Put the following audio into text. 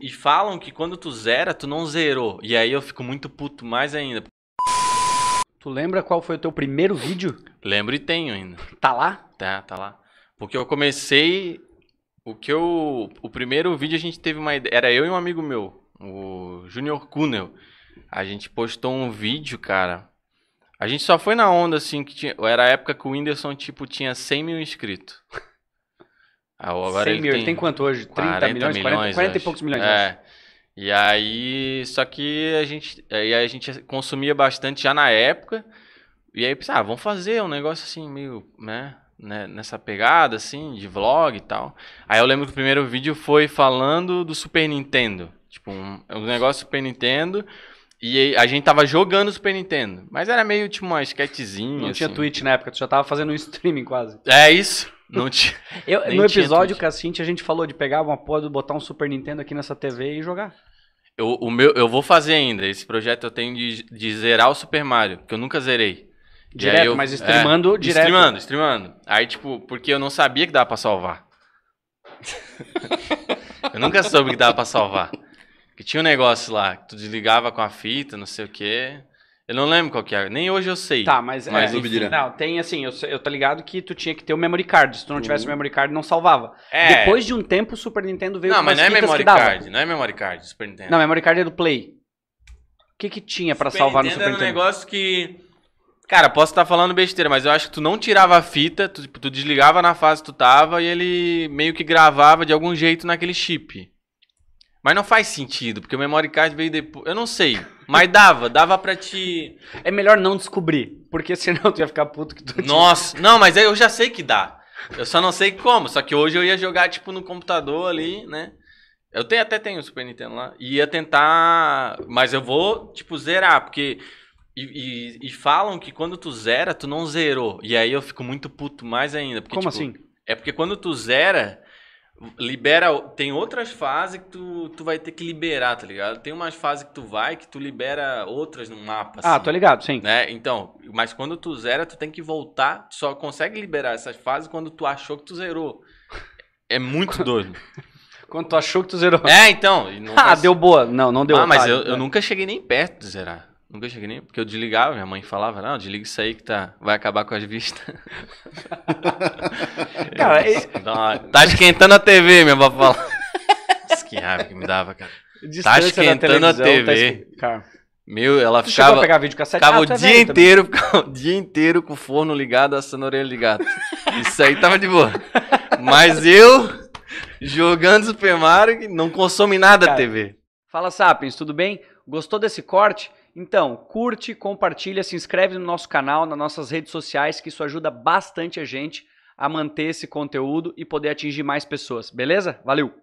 E, falam que quando tu zera, tu não zerou. E aí eu fico muito puto mais ainda. Tu lembra qual foi o teu primeiro vídeo? Lembro e tenho ainda. Tá lá? Tá, tá lá. Porque eu comecei. O que eu. O primeiro vídeo a gente teve uma ideia. Era eu e um amigo meu, o Junior Kunel. A gente postou um vídeo, cara. A gente só foi na onda, assim, que tinha. Era a época que o Whindersson, tipo, tinha 100 mil inscritos. Ah, agora ele mil, tem, tem, quanto hoje? 30 milhões? milhões 40, 40 e poucos milhões. É. E aí, só que a gente, aí a gente consumia bastante já na época. E aí pensava, ah, vamos fazer um negócio assim, meio, né, né, Nessa pegada, assim, de vlog e tal. Aí eu lembro que o primeiro vídeo foi falando do Super Nintendo. Tipo, um, um negócio Super Nintendo. E a gente tava jogando Super Nintendo. Mas era meio tipo uma sketchzinha. Não assim. tinha Twitch na época, tu já tava fazendo um streaming quase. É isso. Não Eu, no episódio tinha com a Cintia, a gente falou de pegar uma pod, botar um Super Nintendo aqui nessa TV e jogar. Eu, o meu, eu vou fazer ainda. Esse projeto eu tenho de, de zerar o Super Mario, que eu nunca zerei. Direto, eu, mas streamando é, direto. Streamando, streamando. Aí, tipo, porque eu não sabia que dava pra salvar. eu nunca soube que dava pra salvar. Que tinha um negócio lá, que tu desligava com a fita, não sei o quê. Eu não lembro qual que é, nem hoje eu sei. Tá, mas, é, mas é, enfim, não, tem assim, eu, eu tô ligado que tu tinha que ter o memory card, se tu não tivesse o uhum. memory card não salvava. É. Depois de um tempo o Super Nintendo veio não, com Não, mas não é memory card, não é memory card, Super Nintendo. Não, memory card é do Play. O que que tinha para salvar Nintendo no Super Nintendo? Era um negócio que Cara, posso estar tá falando besteira, mas eu acho que tu não tirava a fita, tu, tipo, tu desligava na fase que tu tava e ele meio que gravava de algum jeito naquele chip. Mas não faz sentido, porque o memory card veio depois. Eu não sei. Mas dava, dava pra te. É melhor não descobrir, porque senão tu ia ficar puto que tu. Nossa, não, mas eu já sei que dá. Eu só não sei como. Só que hoje eu ia jogar, tipo, no computador ali, né? Eu tenho, até tenho o Super Nintendo lá. E ia tentar. Mas eu vou, tipo, zerar, porque. E, e, e, falam que quando tu zera, tu não zerou. E aí eu fico muito puto mais ainda. Porque, Como tipo, assim? É porque quando tu zera, Libera. Tem outras fases que tu, tu vai ter que liberar, tá ligado? Tem umas fases que tu vai que tu libera outras no mapa. Ah, assim, tô ligado, sim. Né? Então, mas quando tu zera, tu tem que voltar. Tu só consegue liberar essas fases quando tu achou que tu zerou. É muito doido. quando tu achou que tu zerou. É, então. ah, faz... deu boa. Não, não deu. Ah, mas ah, eu, eu é. nunca cheguei nem perto de zerar deixa cheguei nem. Porque eu desligava, minha mãe falava, não, desliga isso aí que tá, vai acabar com as vistas. cara, eu, e... tá esquentando a TV, minha avó fala. que raiva que me dava, cara. Tá esquentando a TV. Tá esqu... Meu, ela tu ficava. Pegar vídeo cassete, ficava ah, o é dia inteiro, ficava o dia inteiro com o forno ligado, a orelha ligada. Isso aí tava de boa. Mas eu, jogando Super Mario, não consome nada cara, a TV. Fala, Sapiens, tudo bem? Gostou desse corte? Então, curte, compartilha, se inscreve no nosso canal, nas nossas redes sociais, que isso ajuda bastante a gente a manter esse conteúdo e poder atingir mais pessoas, beleza? Valeu!